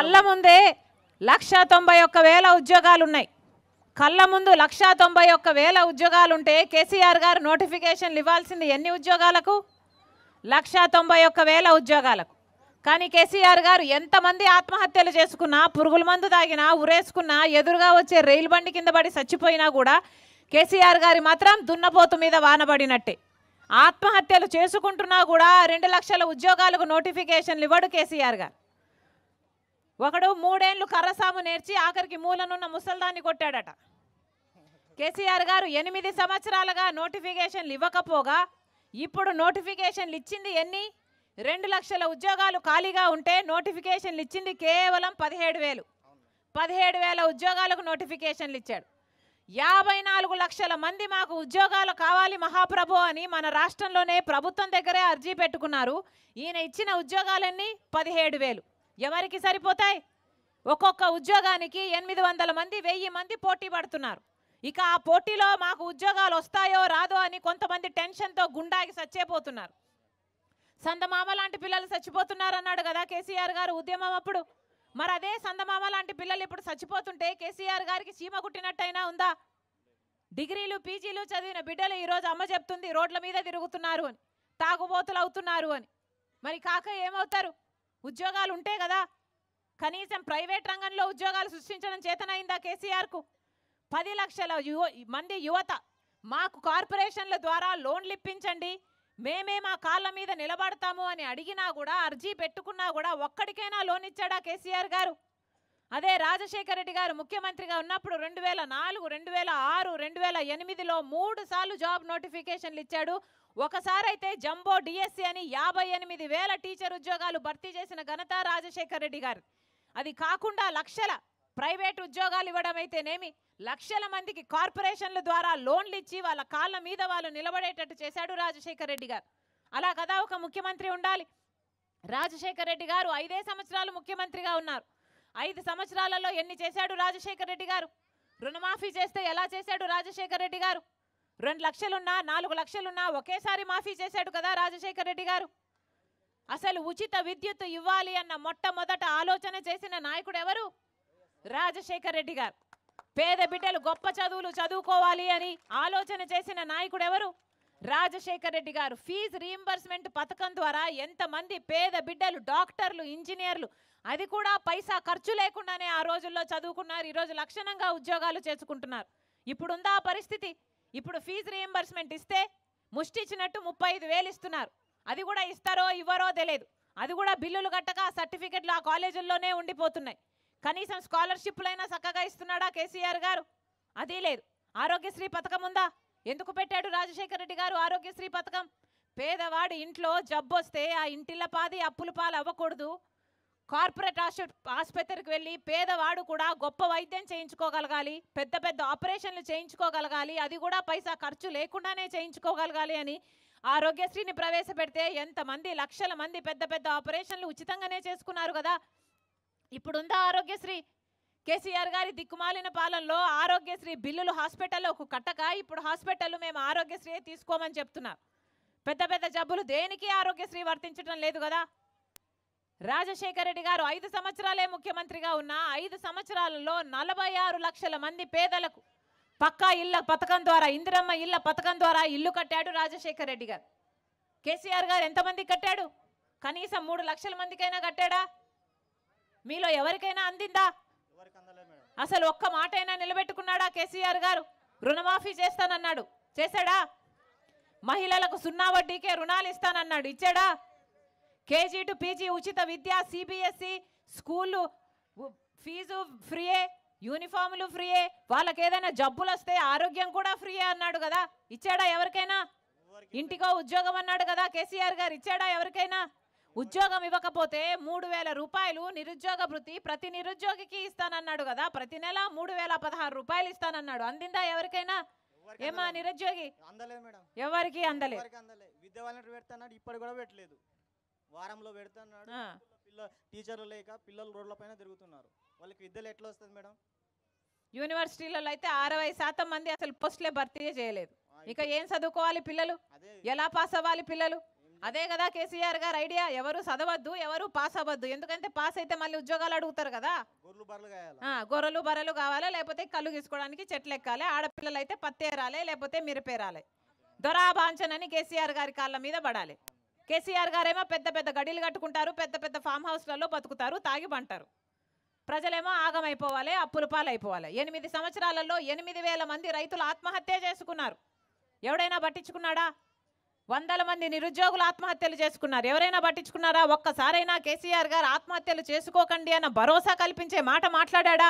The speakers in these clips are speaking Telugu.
కళ్ళ ముందే లక్ష తొంభై ఒక్క వేల ఉద్యోగాలు ఉన్నాయి కళ్ళ ముందు లక్ష తొంభై ఒక్క వేల ఉద్యోగాలుంటే కేసీఆర్ గారు నోటిఫికేషన్లు ఇవ్వాల్సింది ఎన్ని ఉద్యోగాలకు లక్ష తొంభై ఒక్క వేల ఉద్యోగాలకు కానీ కేసీఆర్ గారు ఎంతమంది ఆత్మహత్యలు చేసుకున్నా పురుగుల మందు తాగినా ఉరేసుకున్నా ఎదురుగా వచ్చే రైలు బండి కింద పడి చచ్చిపోయినా కూడా కేసీఆర్ గారి మాత్రం దున్నపోతు మీద వానబడినట్టే ఆత్మహత్యలు చేసుకుంటున్నా కూడా రెండు లక్షల ఉద్యోగాలకు నోటిఫికేషన్లు ఇవ్వడు కేసీఆర్ గారు ఒకడు మూడేళ్ళు కర్రసాము నేర్చి ఆఖరికి మూలనున్న ముసల్దాన్ని కొట్టాడట కేసీఆర్ గారు ఎనిమిది సంవత్సరాలుగా నోటిఫికేషన్లు ఇవ్వకపోగా ఇప్పుడు నోటిఫికేషన్లు ఇచ్చింది ఎన్ని రెండు లక్షల ఉద్యోగాలు ఖాళీగా ఉంటే నోటిఫికేషన్లు ఇచ్చింది కేవలం పదిహేడు వేలు పదిహేడు వేల ఉద్యోగాలకు నోటిఫికేషన్లు ఇచ్చాడు యాభై నాలుగు లక్షల మంది మాకు ఉద్యోగాలు కావాలి మహాప్రభు అని మన రాష్ట్రంలోనే ప్రభుత్వం దగ్గరే అర్జీ పెట్టుకున్నారు ఈయన ఇచ్చిన ఉద్యోగాలన్నీ పదిహేడు వేలు ఎవరికి సరిపోతాయి ఒక్కొక్క ఉద్యోగానికి ఎనిమిది వందల మంది వెయ్యి మంది పోటీ పడుతున్నారు ఇక ఆ పోటీలో మాకు ఉద్యోగాలు వస్తాయో రాదో అని కొంతమంది టెన్షన్తో గుండాకి చచ్చేపోతున్నారు సందమామ లాంటి పిల్లలు చచ్చిపోతున్నారు అన్నాడు కదా కేసీఆర్ గారు ఉద్యమం అప్పుడు మరి అదే సందమామ లాంటి పిల్లలు ఇప్పుడు చచ్చిపోతుంటే కేసీఆర్ గారికి చీమ కుట్టినట్టయినా ఉందా డిగ్రీలు పీజీలు చదివిన బిడ్డలు ఈరోజు అమ్మ చెప్తుంది రోడ్ల మీద తిరుగుతున్నారు అని తాగుబోతులు అవుతున్నారు అని మరి కాక ఏమవుతారు ఉద్యోగాలు ఉంటే కదా కనీసం ప్రైవేట్ రంగంలో ఉద్యోగాలు సృష్టించడం చేతనైందా కేసీఆర్కు పది లక్షల యువ మంది యువత మాకు కార్పొరేషన్ల ద్వారా లోన్లు ఇప్పించండి మేమే మా కాళ్ళ మీద నిలబడతాము అని అడిగినా కూడా అర్జీ పెట్టుకున్నా కూడా ఒక్కడికైనా లోన్ ఇచ్చాడా కేసీఆర్ గారు అదే రాజశేఖర రెడ్డి గారు ముఖ్యమంత్రిగా ఉన్నప్పుడు రెండు వేల నాలుగు రెండు వేల ఆరు రెండు వేల ఎనిమిదిలో మూడు సార్లు జాబ్ నోటిఫికేషన్లు ఇచ్చాడు ఒకసారి అయితే జంబో డిఎస్సి అని యాభై ఎనిమిది వేల టీచర్ ఉద్యోగాలు భర్తీ చేసిన ఘనత రాజశేఖర రెడ్డి గారు అది కాకుండా లక్షల ప్రైవేట్ ఉద్యోగాలు ఇవ్వడం అయితేనేమి లక్షల మందికి కార్పొరేషన్ల ద్వారా లోన్లు ఇచ్చి వాళ్ళ కాళ్ళ మీద వాళ్ళు నిలబడేటట్టు చేశాడు రాజశేఖర రెడ్డి గారు అలా కదా ఒక ముఖ్యమంత్రి ఉండాలి రాజశేఖర రెడ్డి గారు ఐదే సంవత్సరాలు ముఖ్యమంత్రిగా ఉన్నారు ఐదు సంవత్సరాలలో ఎన్ని చేశాడు రాజశేఖర రెడ్డి గారు రుణమాఫీ చేస్తే ఎలా చేశాడు రాజశేఖర రెడ్డి గారు రెండు లక్షలున్నా నాలుగు లక్షలున్నా ఒకేసారి మాఫీ చేశాడు కదా రాజశేఖర రెడ్డి గారు అసలు ఉచిత విద్యుత్ ఇవ్వాలి అన్న మొట్టమొదట ఆలోచన చేసిన నాయకుడు ఎవరు రాజశేఖర రెడ్డి గారు పేద బిడ్డలు గొప్ప చదువులు చదువుకోవాలి అని ఆలోచన చేసిన నాయకుడు ఎవరు రాజశేఖర రెడ్డి గారు ఫీజు రీఎంబర్స్మెంట్ పథకం ద్వారా ఎంతమంది పేద బిడ్డలు డాక్టర్లు ఇంజనీర్లు అది కూడా పైసా ఖర్చు లేకుండానే ఆ రోజుల్లో చదువుకున్నారు ఈరోజు లక్షణంగా ఉద్యోగాలు చేసుకుంటున్నారు ఇప్పుడుందా ఆ పరిస్థితి ఇప్పుడు ఫీజు రీఎంబర్స్మెంట్ ఇస్తే ఇచ్చినట్టు ముప్పై ఐదు వేలు ఇస్తున్నారు అది కూడా ఇస్తారో ఇవ్వరో తెలియదు అది కూడా బిల్లులు కట్టక ఆ సర్టిఫికెట్లు ఆ కాలేజీల్లోనే ఉండిపోతున్నాయి కనీసం స్కాలర్షిప్లైనా చక్కగా ఇస్తున్నాడా కేసీఆర్ గారు అది లేదు ఆరోగ్యశ్రీ పథకం ఉందా ఎందుకు పెట్టాడు రాజశేఖర రెడ్డి గారు ఆరోగ్యశ్రీ పథకం పేదవాడి ఇంట్లో జబ్బొస్తే ఆ ఇంటిల్ల పాది అప్పుల పాలు అవ్వకూడదు కార్పొరేట్ ఆసుపత్రికి వెళ్ళి పేదవాడు కూడా గొప్ప వైద్యం చేయించుకోగలగాలి పెద్ద పెద్ద ఆపరేషన్లు చేయించుకోగలగాలి అది కూడా పైసా ఖర్చు లేకుండానే చేయించుకోగలగాలి అని ఆరోగ్యశ్రీని ప్రవేశపెడితే ఎంతమంది లక్షల మంది పెద్ద పెద్ద ఆపరేషన్లు ఉచితంగానే చేసుకున్నారు కదా ఇప్పుడుందా ఆరోగ్యశ్రీ కేసీఆర్ గారి దిక్కుమాలిన పాలనలో ఆరోగ్యశ్రీ బిల్లులు హాస్పిటల్లోకి కట్టక ఇప్పుడు హాస్పిటల్ మేము ఆరోగ్యశ్రీ తీసుకోమని చెప్తున్నారు పెద్ద పెద్ద జబ్బులు దేనికి ఆరోగ్యశ్రీ వర్తించడం లేదు కదా రాజశేఖర రెడ్డి గారు ఐదు సంవత్సరాలే ముఖ్యమంత్రిగా ఉన్న ఐదు సంవత్సరాలలో నలభై ఆరు లక్షల మంది పేదలకు పక్కా ఇళ్ళ పథకం ద్వారా ఇందిరమ్మ ఇళ్ళ పథకం ద్వారా ఇల్లు కట్టాడు రాజశేఖర రెడ్డి గారు కేసీఆర్ గారు ఎంతమంది కట్టాడు కనీసం మూడు లక్షల మందికైనా కట్టాడా మీలో ఎవరికైనా అందిందా అసలు ఒక్క మాట అయినా నిలబెట్టుకున్నాడా కేసీఆర్ గారు రుణమాఫీ చేస్తానన్నాడు చేశాడా మహిళలకు సున్నా వడ్డీకే రుణాలు ఇస్తానన్నాడు ఇచ్చాడా కేజీ టు పీజీ ఉచిత విద్య సిబిఎస్ఈ స్కూళ్ళు ఫీజు ఫ్రీయే యూనిఫామ్లు ఫ్రీయే వాళ్ళకి ఏదైనా జబ్బులు వస్తే ఆరోగ్యం కూడా ఫ్రీయే అన్నాడు కదా ఇచ్చాడా ఎవరికైనా ఇంటికో ఉద్యోగం అన్నాడు కదా కేసీఆర్ గారు ఇచ్చాడా ఎవరికైనా ఉద్యోగం ఇవ్వకపోతే మూడు వేల రూపాయలు నిరుద్యోగ భృతి ప్రతి నిరుద్యోగికి ఇస్తానన్నాడు కదా ప్రతి నెల మూడు వేల పదహారు రూపాయలు ఇస్తానన్నాడు అందిందా ఎవరికైనా ఏమా నిరుద్యోగి ఎవరికి అందలేదు ఇప్పుడు కూడా పెట్టలేదు వారంలో పెడుతున్నాడు పిల్ల టీచర్లు లేక పిల్లలు రోడ్ల పైన తిరుగుతున్నారు వాళ్ళకి విద్యలు ఎట్లా వస్తుంది మేడం యూనివర్సిటీలలో అయితే అరవై శాతం మంది అసలు పోస్టులే భర్తీ చేయలేదు ఇక ఏం చదువుకోవాలి పిల్లలు ఎలా పాస్ అవ్వాలి పిల్లలు అదే కదా కేసీఆర్ గారు ఐడియా ఎవరు చదవద్దు ఎవరు పాస్ అవ్వద్దు ఎందుకంటే పాస్ అయితే మళ్ళీ ఉద్యోగాలు అడుగుతారు కదా గొర్రెలు బర్రెలు కావాలా లేకపోతే కళ్ళు తీసుకోవడానికి చెట్లు ఎక్కాలి ఆడపిల్లలు అయితే ఏరాలి లేకపోతే మిరపేరాలి దొరాభాంచనని కేసీఆర్ గారి కాళ్ళ మీద పడాలి కేసీఆర్ గారేమో పెద్ద పెద్ద గడిలు కట్టుకుంటారు పెద్ద పెద్ద ఫామ్ హౌస్లలో బతుకుతారు తాగి పంటారు ప్రజలేమో ఆగమైపోవాలి అప్పులు పాలైపోవాలి ఎనిమిది సంవత్సరాలలో ఎనిమిది వేల మంది రైతులు ఆత్మహత్య చేసుకున్నారు ఎవడైనా పట్టించుకున్నాడా వందల మంది నిరుద్యోగులు ఆత్మహత్యలు చేసుకున్నారు ఎవరైనా పట్టించుకున్నారా ఒక్కసారైనా కేసీఆర్ గారు ఆత్మహత్యలు చేసుకోకండి అన్న భరోసా కల్పించే మాట మాట్లాడా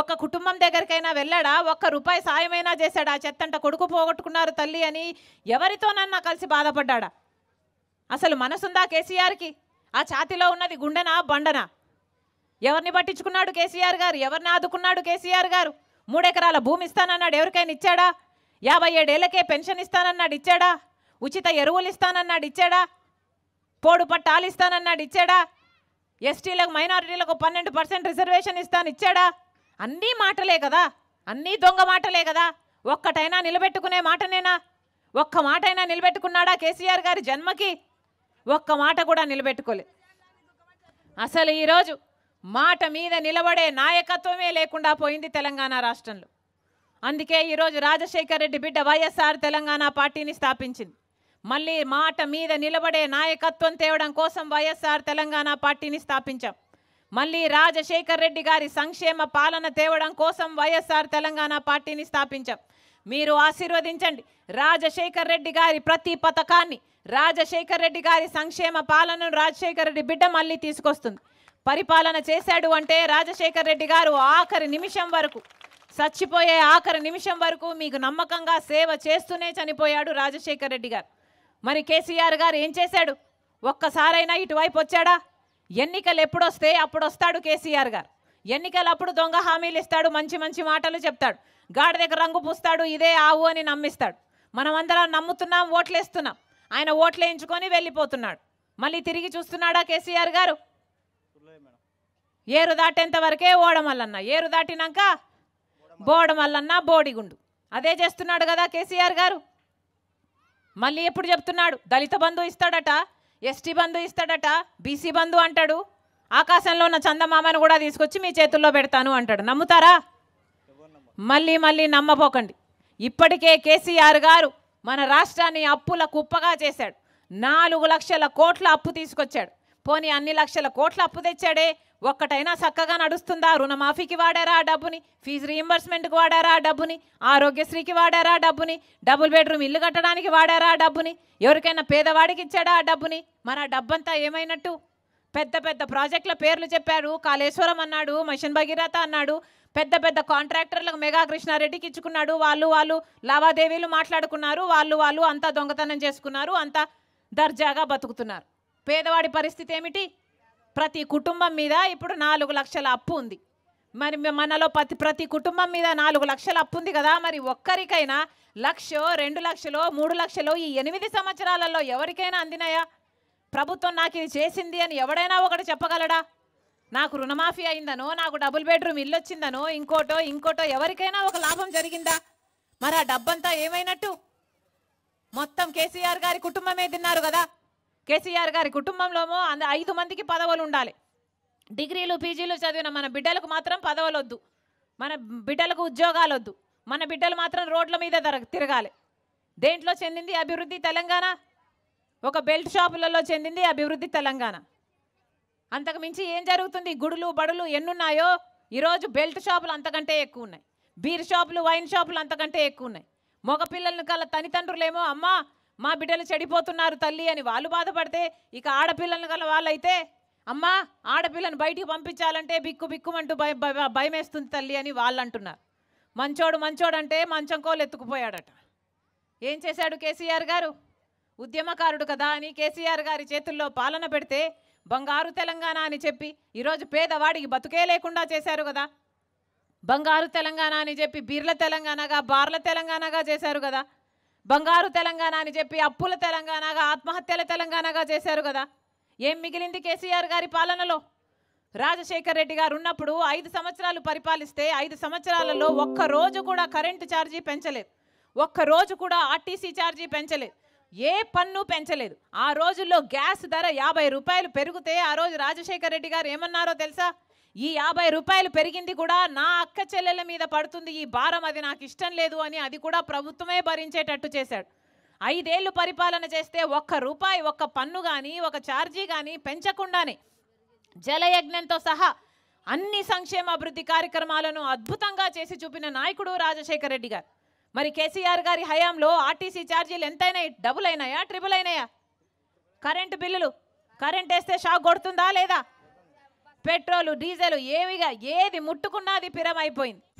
ఒక్క కుటుంబం దగ్గరికైనా వెళ్ళాడా ఒక్క రూపాయి సాయమైనా చేశాడా చెత్తంట కొడుకు పోగొట్టుకున్నారు తల్లి అని ఎవరితోనన్నా కలిసి బాధపడ్డా అసలు మనసుందా కేసీఆర్కి ఆ ఛాతిలో ఉన్నది గుండెనా బండనా ఎవరిని పట్టించుకున్నాడు కేసీఆర్ గారు ఎవరిని ఆదుకున్నాడు కేసీఆర్ గారు మూడెకరాల భూమి ఇస్తానన్నాడు ఎవరికైనా ఇచ్చాడా యాభై ఏడేళ్లకే పెన్షన్ ఇస్తానన్నాడు ఇచ్చాడా ఉచిత ఎరువులు ఇస్తానన్నాడు ఇచ్చాడా పోడు పట్టాలు ఇస్తానన్నాడు ఇచ్చాడా ఎస్టీలకు మైనారిటీలకు పన్నెండు పర్సెంట్ రిజర్వేషన్ ఇస్తాను ఇచ్చాడా అన్నీ మాటలే కదా అన్నీ దొంగ మాటలే కదా ఒక్కటైనా నిలబెట్టుకునే మాటనేనా ఒక్క మాటైనా నిలబెట్టుకున్నాడా కేసీఆర్ గారి జన్మకి ఒక్క మాట కూడా నిలబెట్టుకోలే అసలు ఈరోజు మాట మీద నిలబడే నాయకత్వమే లేకుండా పోయింది తెలంగాణ రాష్ట్రంలో అందుకే ఈరోజు రాజశేఖర్ రెడ్డి బిడ్డ వైఎస్ఆర్ తెలంగాణ పార్టీని స్థాపించింది మళ్ళీ మాట మీద నిలబడే నాయకత్వం తేవడం కోసం వైఎస్ఆర్ తెలంగాణ పార్టీని స్థాపించాం మళ్ళీ రాజశేఖర్ రెడ్డి గారి సంక్షేమ పాలన తేవడం కోసం వైఎస్ఆర్ తెలంగాణ పార్టీని స్థాపించాం మీరు ఆశీర్వదించండి రాజశేఖర్ రెడ్డి గారి ప్రతి పథకాన్ని రాజశేఖర్ రెడ్డి గారి సంక్షేమ పాలనను రాజశేఖర్ రెడ్డి బిడ్డ మళ్ళీ తీసుకొస్తుంది పరిపాలన చేశాడు అంటే రాజశేఖర్ రెడ్డి గారు ఆఖరి నిమిషం వరకు చచ్చిపోయే ఆఖరి నిమిషం వరకు మీకు నమ్మకంగా సేవ చేస్తూనే చనిపోయాడు రాజశేఖర్ రెడ్డి గారు మరి కేసీఆర్ గారు ఏం చేశాడు ఒక్కసారైనా ఇటువైపు వచ్చాడా ఎన్నికలు ఎప్పుడొస్తే అప్పుడు వస్తాడు కేసీఆర్ గారు ఎన్నికలప్పుడు దొంగ హామీలు ఇస్తాడు మంచి మంచి మాటలు చెప్తాడు గాడి దగ్గర రంగు పూస్తాడు ఇదే ఆవు అని నమ్మిస్తాడు మనం అందరం నమ్ముతున్నాం ఓట్లేస్తున్నాం ఆయన ఓట్లేయించుకొని వెళ్ళిపోతున్నాడు మళ్ళీ తిరిగి చూస్తున్నాడా కేసీఆర్ గారు ఏరు దాటేంత వరకే ఓడమల్లన్న ఏరు దాటినాక బోడమల్లన్న బోడిగుండు అదే చేస్తున్నాడు కదా కేసీఆర్ గారు మళ్ళీ ఎప్పుడు చెప్తున్నాడు దళిత బంధు ఇస్తాడట ఎస్టీ బంధు ఇస్తాడట బీసీ బంధు అంటాడు ఆకాశంలో ఉన్న చందమామని కూడా తీసుకొచ్చి మీ చేతుల్లో పెడతాను అంటాడు నమ్ముతారా మళ్ళీ మళ్ళీ నమ్మపోకండి ఇప్పటికే కేసీఆర్ గారు మన రాష్ట్రాన్ని అప్పుల కుప్పగా చేశాడు నాలుగు లక్షల కోట్ల అప్పు తీసుకొచ్చాడు పోనీ అన్ని లక్షల కోట్ల అప్పు తెచ్చాడే ఒక్కటైనా చక్కగా నడుస్తుందా రుణమాఫీకి వాడారా ఆ డబ్బుని ఫీజు రీఎంబర్స్మెంట్కి వాడారా ఆ డబ్బుని ఆరోగ్యశ్రీకి వాడారా డబ్బుని డబుల్ బెడ్రూమ్ ఇల్లు కట్టడానికి వాడారా ఆ డబ్బుని ఎవరికైనా పేదవాడికి ఇచ్చాడా ఆ డబ్బుని మరి ఆ డబ్బంతా ఏమైనట్టు పెద్ద పెద్ద ప్రాజెక్టుల పేర్లు చెప్పాడు కాళేశ్వరం అన్నాడు మషన్ భగీరథ అన్నాడు పెద్ద పెద్ద కాంట్రాక్టర్లకు మెగా కృష్ణారెడ్డికి ఇచ్చుకున్నాడు వాళ్ళు వాళ్ళు లావాదేవీలు మాట్లాడుకున్నారు వాళ్ళు వాళ్ళు అంతా దొంగతనం చేసుకున్నారు అంతా దర్జాగా బతుకుతున్నారు పేదవాడి పరిస్థితి ఏమిటి ప్రతి కుటుంబం మీద ఇప్పుడు నాలుగు లక్షల అప్పు ఉంది మరి మనలో ప్రతి ప్రతి కుటుంబం మీద నాలుగు లక్షల అప్పు ఉంది కదా మరి ఒక్కరికైనా లక్షో రెండు లక్షలో మూడు లక్షలో ఈ ఎనిమిది సంవత్సరాలలో ఎవరికైనా అందినాయా ప్రభుత్వం నాకు ఇది చేసింది అని ఎవడైనా ఒకటి చెప్పగలడా నాకు రుణమాఫీ అయిందనో నాకు డబుల్ బెడ్రూమ్ ఇల్లు వచ్చిందనో ఇంకోటో ఇంకోటో ఎవరికైనా ఒక లాభం జరిగిందా మరి ఆ డబ్బంతా ఏమైనట్టు మొత్తం కేసీఆర్ గారి కుటుంబమే తిన్నారు కదా కేసీఆర్ గారి కుటుంబంలోమో అంద ఐదు మందికి పదవులు ఉండాలి డిగ్రీలు పీజీలు చదివిన మన బిడ్డలకు మాత్రం పదవులు వద్దు మన బిడ్డలకు ఉద్యోగాలు వద్దు మన బిడ్డలు మాత్రం రోడ్ల మీద తిరగాలి దేంట్లో చెందింది అభివృద్ధి తెలంగాణ ఒక బెల్ట్ షాపులలో చెందింది అభివృద్ధి తెలంగాణ అంతకుమించి ఏం జరుగుతుంది గుడులు బడులు ఎన్నున్నాయో ఈరోజు బెల్ట్ షాపులు అంతకంటే ఎక్కువ ఉన్నాయి బీర్ షాపులు వైన్ షాపులు అంతకంటే ఎక్కువ ఉన్నాయి మగపిల్లలను కల తల్లిదండ్రులేమో అమ్మా మా బిడ్డలు చెడిపోతున్నారు తల్లి అని వాళ్ళు బాధపడితే ఇక ఆడపిల్లలను కల వాళ్ళైతే అమ్మా ఆడపిల్లను బయటికి పంపించాలంటే బిక్కు బిక్కుమంటూ భయ భయమేస్తుంది తల్లి అని వాళ్ళు అంటున్నారు మంచోడు మంచోడంటే మంచం కోలు ఎత్తుకుపోయాడట ఏం చేశాడు కేసీఆర్ గారు ఉద్యమకారుడు కదా అని కేసీఆర్ గారి చేతుల్లో పాలన పెడితే బంగారు తెలంగాణ అని చెప్పి ఈరోజు పేదవాడికి బతుకే లేకుండా చేశారు కదా బంగారు తెలంగాణ అని చెప్పి బీర్ల తెలంగాణగా బార్ల తెలంగాణగా చేశారు కదా బంగారు తెలంగాణ అని చెప్పి అప్పుల తెలంగాణగా ఆత్మహత్యల తెలంగాణగా చేశారు కదా ఏం మిగిలింది కేసీఆర్ గారి పాలనలో రాజశేఖర్ రెడ్డి గారు ఉన్నప్పుడు ఐదు సంవత్సరాలు పరిపాలిస్తే ఐదు సంవత్సరాలలో ఒక్క రోజు కూడా కరెంటు ఛార్జీ పెంచలేదు ఒక్క రోజు కూడా ఆర్టీసీ ఛార్జీ పెంచలేదు ఏ పన్ను పెంచలేదు ఆ రోజుల్లో గ్యాస్ ధర యాభై రూపాయలు పెరిగితే ఆ రోజు రాజశేఖర రెడ్డి గారు ఏమన్నారో తెలుసా ఈ యాభై రూపాయలు పెరిగింది కూడా నా అక్క చెల్లెల మీద పడుతుంది ఈ భారం అది నాకు ఇష్టం లేదు అని అది కూడా ప్రభుత్వమే భరించేటట్టు చేశాడు ఐదేళ్లు పరిపాలన చేస్తే ఒక్క రూపాయి ఒక్క పన్ను కానీ ఒక ఛార్జీ కానీ పెంచకుండానే జలయజ్ఞంతో సహా అన్ని సంక్షేమ అభివృద్ధి కార్యక్రమాలను అద్భుతంగా చేసి చూపిన నాయకుడు రాజశేఖర రెడ్డి గారు మరి కేసీఆర్ గారి హయాంలో ఆర్టీసీ ఛార్జీలు ఎంతైనాయి డబుల్ అయినాయా ట్రిపుల్ అయినాయా కరెంటు బిల్లులు కరెంట్ వేస్తే షాక్ కొడుతుందా లేదా పెట్రోలు డీజిల్ ఏమిగా ఏది ముట్టుకున్నా అది పిరమైపోయింది